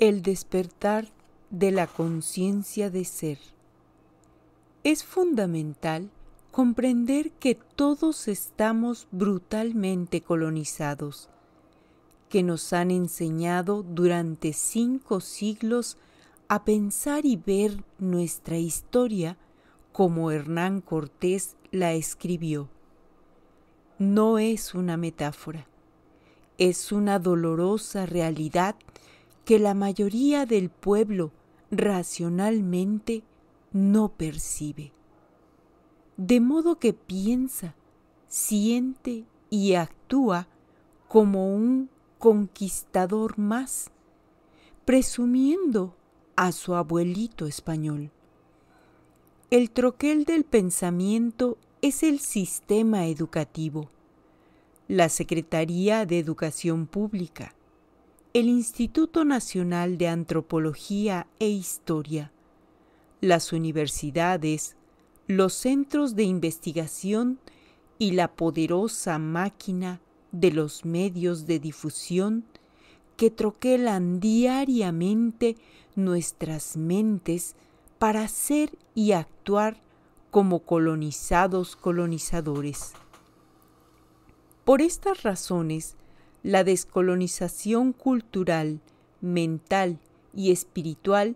El despertar de la conciencia de ser. Es fundamental comprender que todos estamos brutalmente colonizados, que nos han enseñado durante cinco siglos a pensar y ver nuestra historia como Hernán Cortés la escribió. No es una metáfora, es una dolorosa realidad que la mayoría del pueblo racionalmente no percibe. De modo que piensa, siente y actúa como un conquistador más, presumiendo a su abuelito español. El troquel del pensamiento es el sistema educativo, la Secretaría de Educación Pública, el Instituto Nacional de Antropología e Historia, las universidades, los centros de investigación y la poderosa máquina de los medios de difusión que troquelan diariamente nuestras mentes para ser y actuar como colonizados colonizadores. Por estas razones, la descolonización cultural, mental y espiritual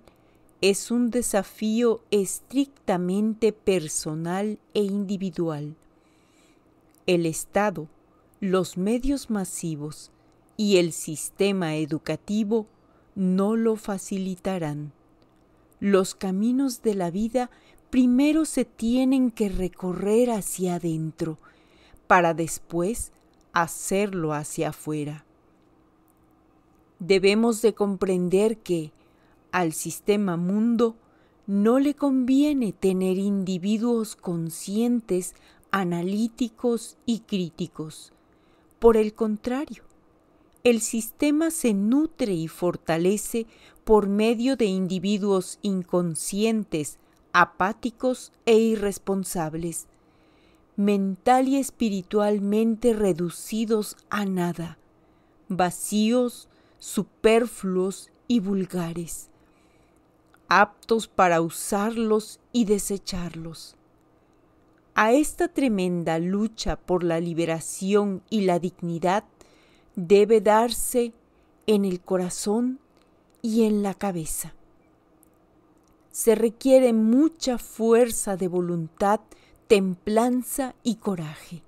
es un desafío estrictamente personal e individual. El Estado, los medios masivos y el sistema educativo no lo facilitarán. Los caminos de la vida primero se tienen que recorrer hacia adentro, para después hacerlo hacia afuera. Debemos de comprender que al sistema mundo no le conviene tener individuos conscientes, analíticos y críticos. Por el contrario, el sistema se nutre y fortalece por medio de individuos inconscientes, apáticos e irresponsables, mental y espiritualmente reducidos a nada, vacíos, superfluos y vulgares, aptos para usarlos y desecharlos. A esta tremenda lucha por la liberación y la dignidad debe darse en el corazón y en la cabeza. Se requiere mucha fuerza de voluntad templanza y coraje.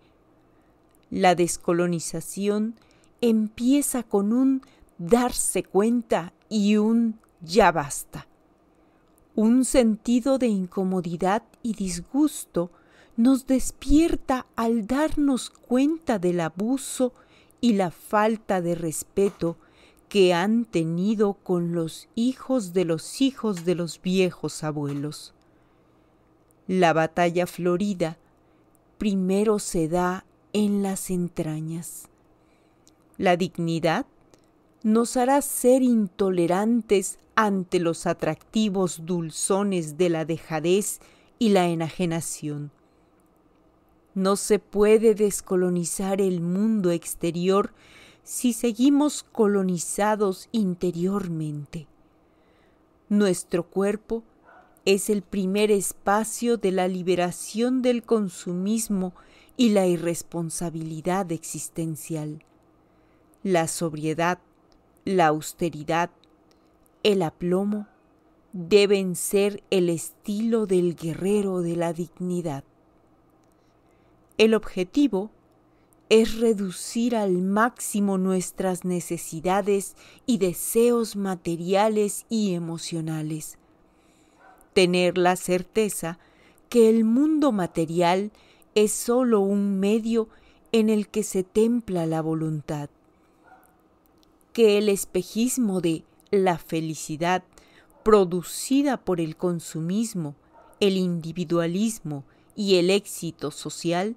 La descolonización empieza con un darse cuenta y un ya basta. Un sentido de incomodidad y disgusto nos despierta al darnos cuenta del abuso y la falta de respeto que han tenido con los hijos de los hijos de los viejos abuelos. La batalla florida primero se da en las entrañas. La dignidad nos hará ser intolerantes ante los atractivos dulzones de la dejadez y la enajenación. No se puede descolonizar el mundo exterior si seguimos colonizados interiormente. Nuestro cuerpo es el primer espacio de la liberación del consumismo y la irresponsabilidad existencial. La sobriedad, la austeridad, el aplomo deben ser el estilo del guerrero de la dignidad. El objetivo es reducir al máximo nuestras necesidades y deseos materiales y emocionales tener la certeza que el mundo material es sólo un medio en el que se templa la voluntad, que el espejismo de la felicidad producida por el consumismo, el individualismo y el éxito social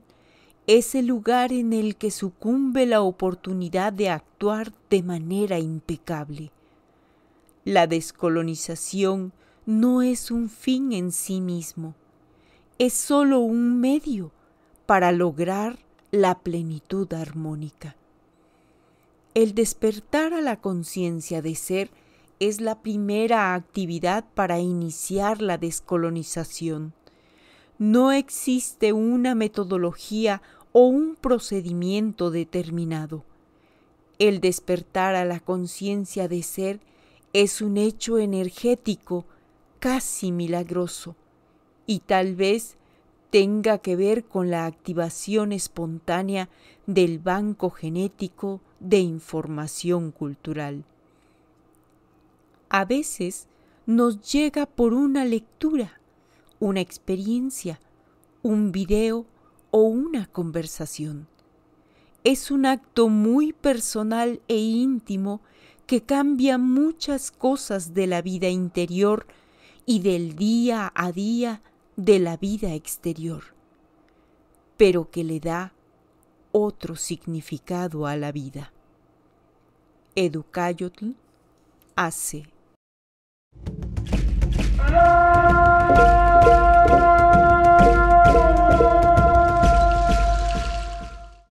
es el lugar en el que sucumbe la oportunidad de actuar de manera impecable. La descolonización no es un fin en sí mismo, es sólo un medio para lograr la plenitud armónica. El despertar a la conciencia de ser es la primera actividad para iniciar la descolonización. No existe una metodología o un procedimiento determinado. El despertar a la conciencia de ser es un hecho energético casi milagroso y tal vez tenga que ver con la activación espontánea del banco genético de información cultural. A veces nos llega por una lectura, una experiencia, un video o una conversación. Es un acto muy personal e íntimo que cambia muchas cosas de la vida interior y del día a día de la vida exterior, pero que le da otro significado a la vida. Educayotl hace.